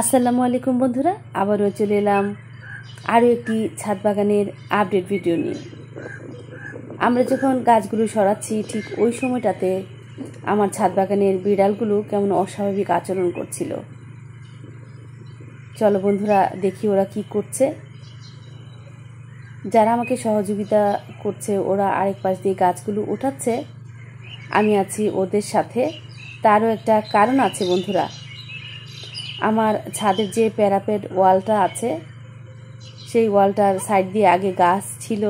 আসসালামু আলাইকুম বন্ধুরা আবারও চলে এলাম আরও একটি ছাদ বাগানের আপডেট ভিডিও নিয়ে আমরা যখন গাছগুলো সরাচ্ছি ঠিক ওই সময়টাতে আমার ছাদ বাগানের বিড়ালগুলো কেমন অস্বাভাবিক আচরণ করছিল চলো বন্ধুরা দেখি ওরা কি করছে যারা আমাকে সহযোগিতা করছে ওরা আরেক পাশ দিয়ে গাছগুলো ওঠাচ্ছে আমি আছি ওদের সাথে তারও একটা কারণ আছে বন্ধুরা আমার ছাদের যে প্যারাপেট ওয়ালটা আছে সেই ওয়ালটার সাইড দিয়ে আগে গাছ ছিল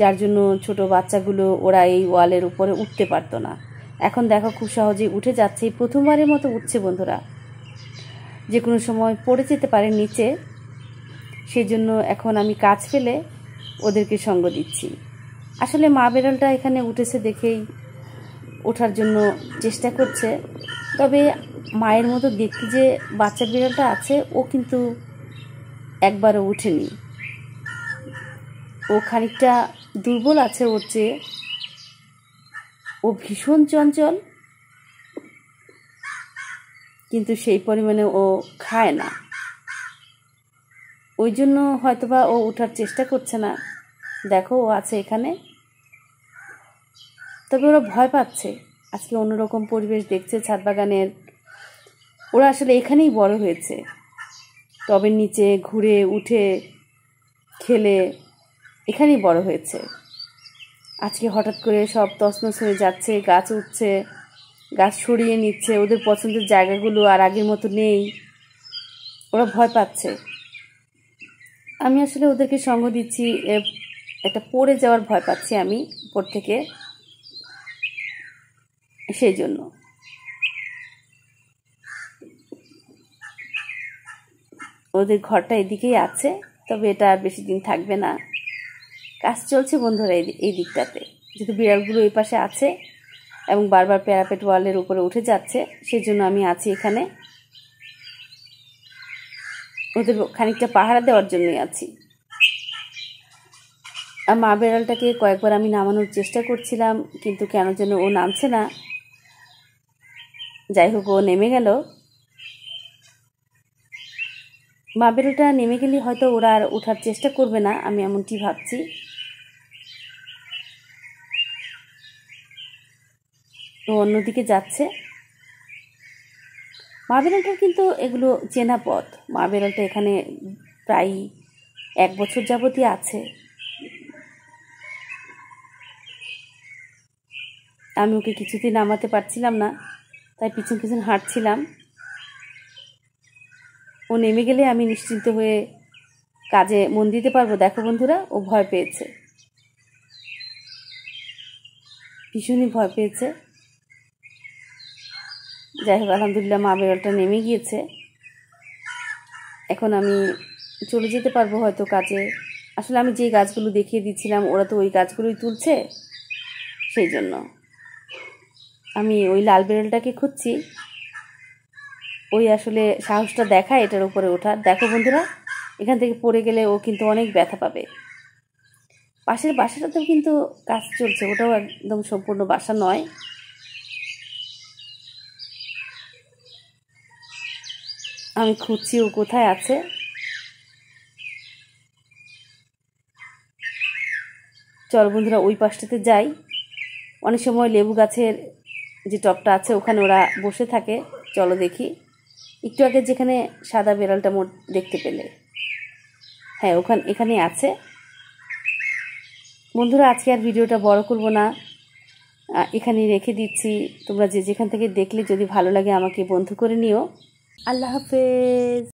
যার জন্য ছোট বাচ্চাগুলো ওরা এই ওয়ালের উপরে উঠতে পারতো না এখন দেখো খুব সহজেই উঠে যাচ্ছে প্রথমবারের মতো উঠছে বন্ধুরা যে কোনো সময় পড়ে যেতে পারে নিচে সেই জন্য এখন আমি কাজ ফেলে ওদেরকে সঙ্গ দিচ্ছি আসলে মা বেড়ালটা এখানে উঠেছে দেখেই ওঠার জন্য চেষ্টা করছে তবে মায়ের মতো দেখতে যে বাচ্চা বিড়ালটা আছে ও কিন্তু একবারও ওঠেনি ও খানিকটা দুর্বল আছে ওর চেয়ে ও ভীষণ চঞ্চল কিন্তু সেই পরিমাণে ও খায় না ওই জন্য হয়তোবা ও ওঠার চেষ্টা করছে না দেখো ও আছে এখানে তবে ওরা ভয় পাচ্ছে আজকে অন্যরকম পরিবেশ দেখছে ছাদ বাগানের ওরা আসলে এখানেই বড় হয়েছে টবের নিচে ঘুরে উঠে খেলে এখানেই বড় হয়েছে আজকে হঠাৎ করে সব তছনছ হয়ে যাচ্ছে গাছ উঠছে গাছ সরিয়ে নিচ্ছে ওদের পছন্দের জায়গাগুলো আর আগের মতো নেই ওরা ভয় পাচ্ছে আমি আসলে ওদেরকে সঙ্গ দিচ্ছি একটা পড়ে যাওয়ার ভয় পাচ্ছি আমি উপর থেকে সেই জন্য ওদের ঘরটা এদিকেই আছে তবে এটা আর বেশি দিন থাকবে না কাজ চলছে বন্ধুরা এই দিকটাতে যেহেতু বিড়ালগুলো এই পাশে আছে এবং বারবার প্যারাপেট ওয়ালের উপরে উঠে যাচ্ছে সেজন্য আমি আছি এখানে ওদের খানিকটা পাহারা দেওয়ার জন্যই আছি আর মা বেড়ালটাকে কয়েকবার আমি নামানোর চেষ্টা করছিলাম কিন্তু কেন যেন ও নামছে না যাই হোক ও নেমে গেল মা বেরুলটা নেমে গেলে হয়তো ওরা আর ওঠার চেষ্টা করবে না আমি এমনটি ভাবছি ও অন্যদিকে যাচ্ছে মা বেরলটার কিন্তু এগুলো চেনা পথ মা বেরলটা এখানে প্রায় এক বছর যাবতই আছে আমি ওকে কিছুদিন নামাতে পারছিলাম না তাই পিছন পিছন হাঁটছিলাম ও নেমে গেলে আমি নিশ্চিন্ত হয়ে কাজে মন দিতে পারবো দেখো বন্ধুরা ও ভয় পেয়েছে ভীষণই ভয় পেয়েছে যাই হোক আলহামদুলিল্লাহ মা বেড়ালটা নেমে গিয়েছে এখন আমি চলে যেতে পারবো হয়তো কাজে আসলে আমি যে গাছগুলো দেখিয়ে দিচ্ছিলাম ওরা তো ওই গাছগুলোই তুলছে সেই জন্য আমি ওই লাল বিড়ালটাকে খুঁজছি ওই আসলে সাহসটা দেখায় এটার উপরে ওঠা দেখো বন্ধুরা এখান থেকে পড়ে গেলে ও কিন্তু অনেক ব্যথা পাবে পাশের বাসাটাতেও কিন্তু কাজ চলছে ওটাও একদম সম্পূর্ণ বাসা নয় আমি খুঁজছি ও কোথায় আছে চল বন্ধুরা ওই পাশটাতে যাই অনেক সময় লেবু গাছের যে টপটা আছে ওখানে ওরা বসে থাকে চলো দেখি একটু আগে যেখানে সাদা বেড়ালটা মোট দেখতে পেলে হ্যাঁ ওখান এখানেই আছে বন্ধুরা আজকে আর ভিডিওটা বড় করব না এখানে রেখে দিচ্ছি তোমরা যে যেখান থেকে দেখলে যদি ভালো লাগে আমাকে বন্ধু করে নিও আল্লাহ হাফেজ